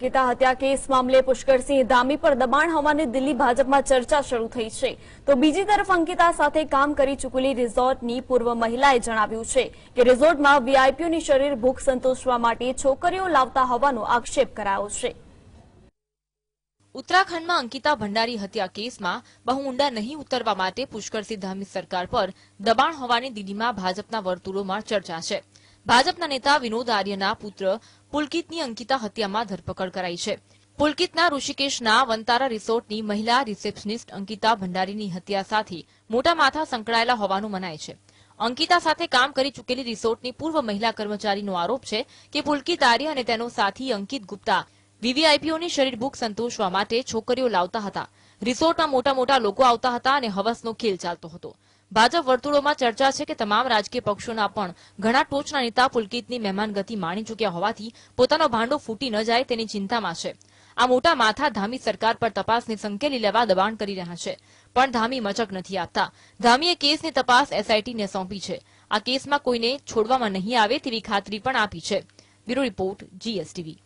ગીતા હત્યા કેસ મામલે પુષ્કરસિંહ ધામી પર દબાણ હોવાની દિલ્હી ભાજપમાં ચર્ચા શરૂ થઈ છે તો બીજી તરફ અંકિતા સાથે કામ કરી ચૂકેલી રિઝોર્ટની પૂર્વ મહિલાએ જણાવ્યું છે કે રિઝોર્ટમાં વીઆઈપીઓની શરીર ભૂખ સંતોષવા માટે છોકરીઓ લાવતા હોવાનો આક્ષેપ કરાયો છે ઉત્તરાખંડમાં અંકિતા ભંડારી હત્યા કેસમાં બહુ ઊંડા નહીં ઉતરવા માટે પુષ્કરસિંહ ધામી સરકાર પર દબાણ હોવાની દિલ્હીમાં ભાજપના વર્તુળોમાં ચર્ચા છે ભાજપના નેતા વિનોદ આર્યના પુત્ર પુલકિતની અંકિતા હત્યામાં ધરપકડ કરાઈ છે પુલકિતના ઋષિકેશના વંતારા રિસોર્ટની મહિલા રિસેપ્શનિસ્ટ અંકિતા ભંડારીની હત્યા સાથે મોટા માથા સંકળાયેલા હોવાનું મનાય છે અંકિતા સાથે કામ કરી ચૂકેલી રિસોર્ટની પૂર્વ મહિલા કર્મચારીનો આરોપ છે કે પુલકિત આર્ય અને તેનો સાથી અંકિત ગુપ્તા વીવીઆઈપીઓની શરીર ભૂખ સંતોષવા માટે છોકરીઓ લાવતા હતા રિસોર્ટમાં મોટા મોટા લોકો આવતા હતા અને હવસનો ખેલ ચાલતો હતો ભાજપ વર્તુળોમાં ચર્ચા છે કે તમામ રાજકીય પક્ષોના પણ ઘણા ટોચના નેતા પુલકિતની મહેમાનગતિ માણી ચૂક્યા હોવાથી પોતાનો ભાંડો ફૂટી ન જાય તેની ચિંતામાં છે આ મોટા માથા ધામી સરકાર પર તપાસને સંકેલી લેવા દબાણ કરી રહ્યા છે પણ ધામી મચક નથી આપતા ધામીએ કેસની તપાસ એસઆઈટીને સોંપી છે આ કેસમાં કોઈને છોડવામાં નહીં આવે તેવી ખાતરી પણ આપી છે બ્યુરો રિપોર્ટ જીએસટીવી